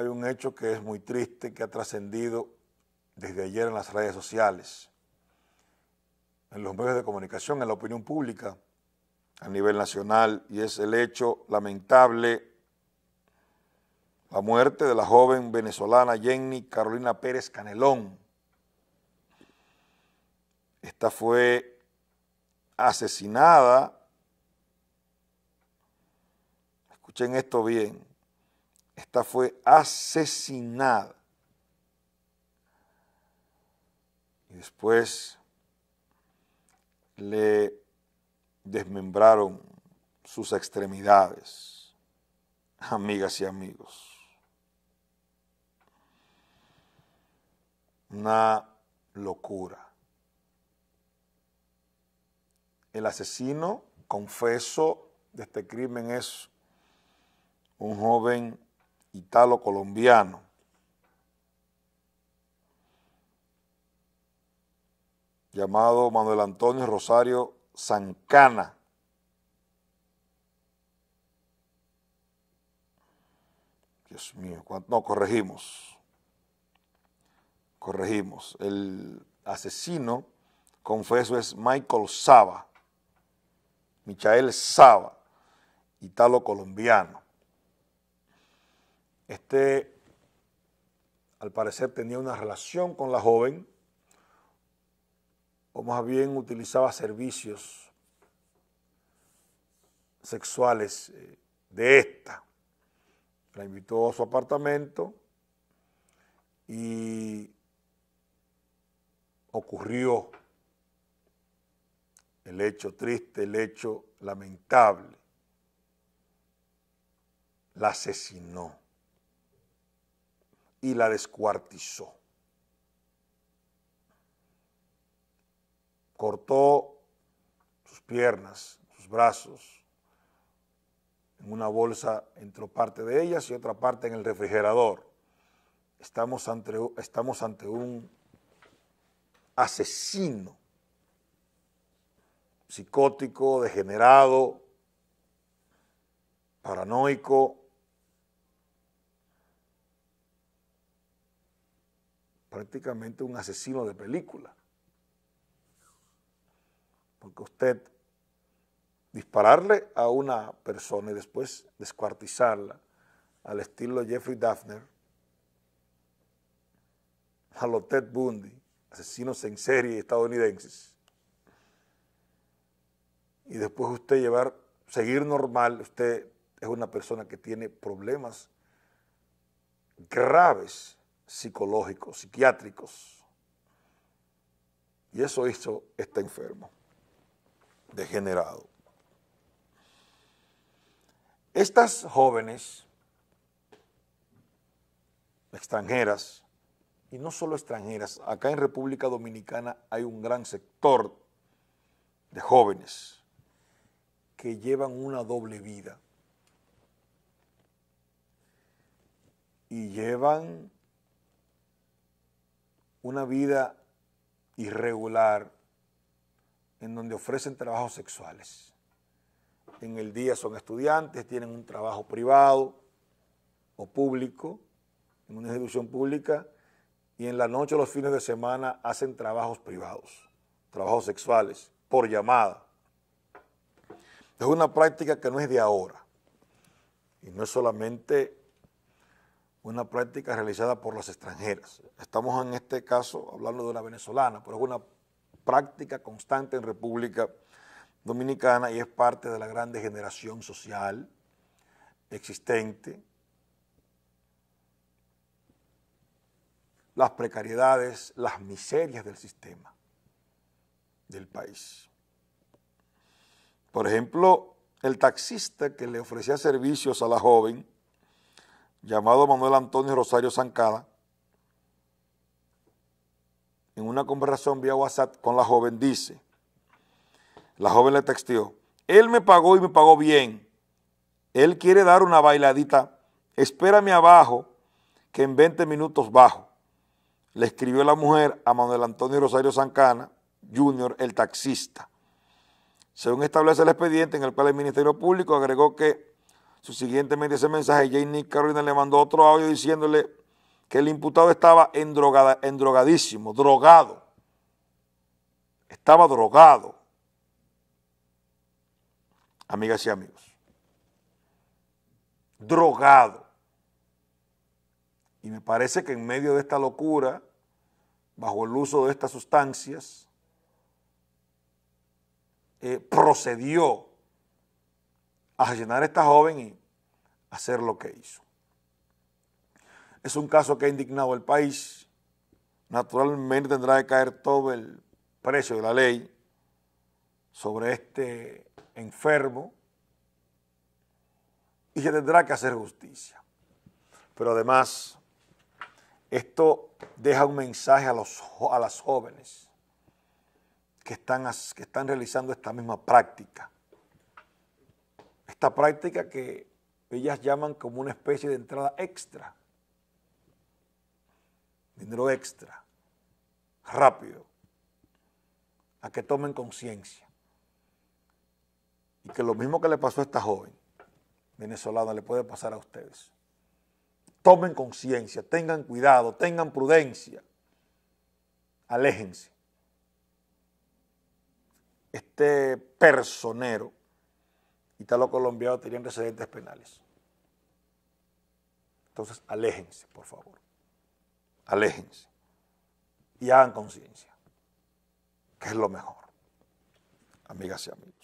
hay un hecho que es muy triste, que ha trascendido desde ayer en las redes sociales, en los medios de comunicación, en la opinión pública a nivel nacional, y es el hecho lamentable, la muerte de la joven venezolana Jenny Carolina Pérez Canelón. Esta fue asesinada, escuchen esto bien, esta fue asesinada. Y después le desmembraron sus extremidades, amigas y amigos. Una locura. El asesino, confeso, de este crimen es un joven italo-colombiano. llamado Manuel Antonio Rosario Sancana Dios mío, no, corregimos. Corregimos. El asesino, confeso, es Michael Saba, Michael Saba, italo-colombiano. Este, al parecer, tenía una relación con la joven, o más bien utilizaba servicios sexuales eh, de esta. La invitó a su apartamento y ocurrió el hecho triste, el hecho lamentable. La asesinó y la descuartizó. Cortó sus piernas, sus brazos. En una bolsa entró parte de ellas y otra parte en el refrigerador. Estamos ante, estamos ante un asesino psicótico, degenerado, paranoico, prácticamente un asesino de película. Porque usted dispararle a una persona y después descuartizarla al estilo Jeffrey Daphner, a los Ted Bundy, asesinos en serie estadounidenses, y después usted llevar, seguir normal, usted es una persona que tiene problemas graves psicológicos, psiquiátricos. Y eso hizo este enfermo, degenerado. Estas jóvenes extranjeras, y no solo extranjeras, acá en República Dominicana hay un gran sector de jóvenes que llevan una doble vida y llevan una vida irregular en donde ofrecen trabajos sexuales. En el día son estudiantes, tienen un trabajo privado o público, en una institución pública, y en la noche o los fines de semana hacen trabajos privados, trabajos sexuales, por llamada. Es una práctica que no es de ahora, y no es solamente una práctica realizada por las extranjeras. Estamos en este caso hablando de la venezolana, pero es una práctica constante en República Dominicana y es parte de la gran degeneración social existente, las precariedades, las miserias del sistema del país. Por ejemplo, el taxista que le ofrecía servicios a la joven llamado Manuel Antonio Rosario Zancada, en una conversación vía WhatsApp con la joven, dice, la joven le textió, él me pagó y me pagó bien, él quiere dar una bailadita, espérame abajo, que en 20 minutos bajo. Le escribió la mujer a Manuel Antonio Rosario Zancana, Junior, el taxista. Según establece el expediente en el cual el Ministerio Público agregó que Subsiguientemente ese mensaje, Jane Carolina le mandó otro audio diciéndole que el imputado estaba en endrogadísimo, drogado. Estaba drogado. Amigas y amigos. Drogado. Y me parece que en medio de esta locura, bajo el uso de estas sustancias, eh, procedió asesinar a esta joven y hacer lo que hizo. Es un caso que ha indignado al país. Naturalmente tendrá que caer todo el precio de la ley sobre este enfermo y se tendrá que hacer justicia. Pero además, esto deja un mensaje a, los, a las jóvenes que están, que están realizando esta misma práctica esta práctica que ellas llaman como una especie de entrada extra, dinero extra, rápido, a que tomen conciencia. Y que lo mismo que le pasó a esta joven venezolana le puede pasar a ustedes. Tomen conciencia, tengan cuidado, tengan prudencia, aléjense. Este personero y tal los colombianos tenían residentes penales. Entonces, aléjense, por favor. Aléjense. Y hagan conciencia, que es lo mejor. Amigas y amigos.